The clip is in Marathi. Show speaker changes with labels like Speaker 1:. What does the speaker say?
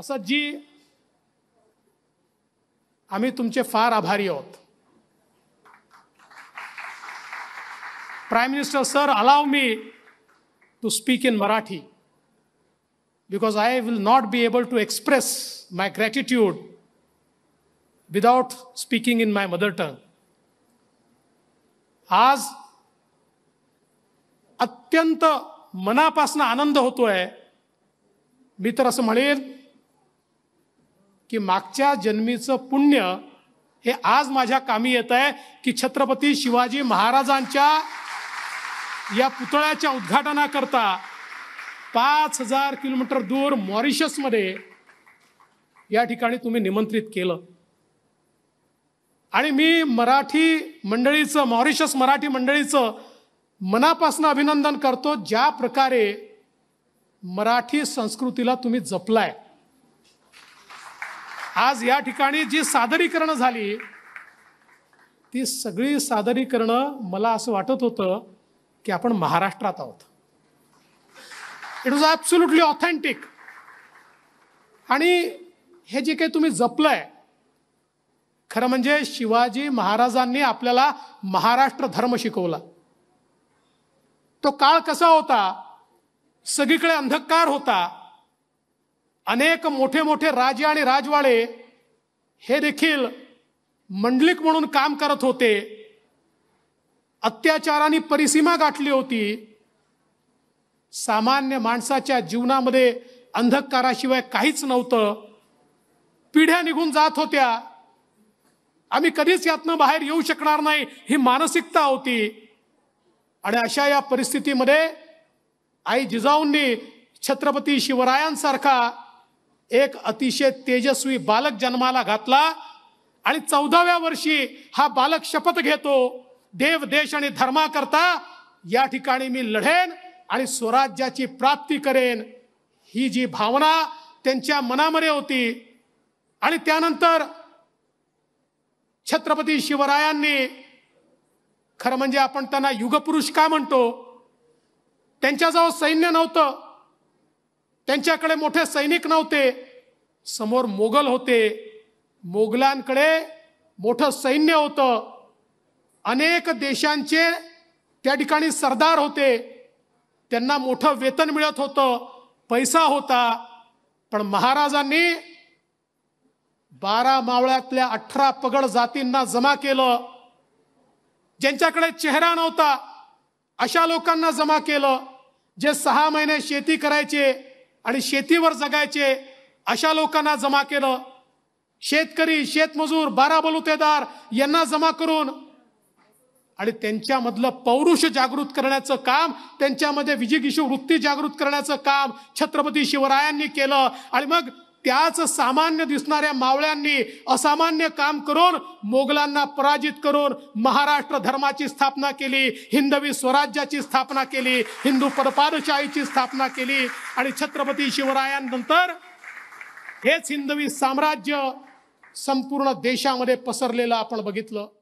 Speaker 1: असद जी आम्ही तुमचे फार आभारी आहोत prime minister sir allow me to speak in Marathi because I will not be able to express my gratitude without speaking in my mother tongue. आज अत्यंत मनापासून आनंद होतोय मी तर असं म्हणेन की मागच्या जन्मीचं पुण्य हे आज माझ्या कामी येत आहे की छत्रपती शिवाजी महाराजांच्या या पुतळ्याच्या उद्घाटनाकरता पाच हजार किलोमीटर दूर मॉरिशसमध्ये या ठिकाणी तुम्ही निमंत्रित केलं आणि मी मराठी मंडळीचं मॉरिशस मराठी मंडळीचं मनापासून अभिनंदन करतो ज्या प्रकारे मराठी संस्कृतीला तुम्ही जपलाय आज या ठिकाणी जी सादरीकरणं झाली ती सगळी सादरीकरणं मला असं वाटत होतं की आपण महाराष्ट्रात आहोत इट वॉज ॲब्सुल्युटली ऑथेंटिक आणि हे जे काही तुम्ही जपलंय खरं म्हणजे शिवाजी महाराजांनी आपल्याला महाराष्ट्र धर्म शिकवला तो काळ कसा होता सगळीकडे अंधकार होता अनेक मोठे मोठे राजे आणि राजवाडे हे देखील मंडलिक म्हणून काम करत होते अत्याचारांनी परिसीमा गाठली होती सामान्य माणसाच्या जीवनामध्ये अंधकाराशिवाय काहीच नव्हतं पिढ्या निघून जात होत्या आम्ही कधीच यातनं बाहेर येऊ शकणार नाही ही मानसिकता होती आणि अशा या परिस्थितीमध्ये आई जिजाऊंनी छत्रपती शिवरायांसारखा एक अतिशय तेजस्वी बालक जन्माला घातला आणि चौदाव्या वर्षी हा बालक शपथ घेतो देव देश आणि धर्माकरता या ठिकाणी मी लढेन आणि स्वराज्याची प्राप्ती करेन ही जी भावना त्यांच्या मनामध्ये होती आणि त्यानंतर छत्रपती शिवरायांनी खरं म्हणजे आपण त्यांना युगपुरुष का म्हणतो त्यांच्याजवळ सैन्य नव्हतं त्यांच्याकडे मोठे सैनिक नव्हते समोर मोगल होते मोगलांकडे मोठं सैन्य होतं अनेक देशांचे त्या ठिकाणी सरदार होते त्यांना मोठं वेतन मिळत होतं पैसा होता पण महाराजांनी बारा मावळ्यातल्या अठरा पगड जातींना जमा केलं ज्यांच्याकडे चेहरा नव्हता अशा लोकांना जमा केलं जे सहा महिने शेती करायचे आणि शेतीवर जगायचे अशा लोकांना जमा केलं शेतकरी शेतमजूर बारा बलुतेदार यांना जमा करून आणि त्यांच्यामधलं पौरुष जागृत करण्याचं काम त्यांच्यामध्ये विजयगिशू वृत्ती जागृत करण्याचं काम छत्रपती शिवरायांनी केलं आणि मग त्याच सामान्य दिसणाऱ्या मावळ्यांनी असामान्य काम करून मोगलांना पराजित करून महाराष्ट्र धर्माची स्थापना केली हिंदवी स्वराज्याची स्थापना केली हिंदू परपारशाहीची स्थापना केली आणि छत्रपती शिवरायांनंतर हेच हिंदवी साम्राज्य संपूर्ण देशामध्ये पसरलेलं आपण बघितलं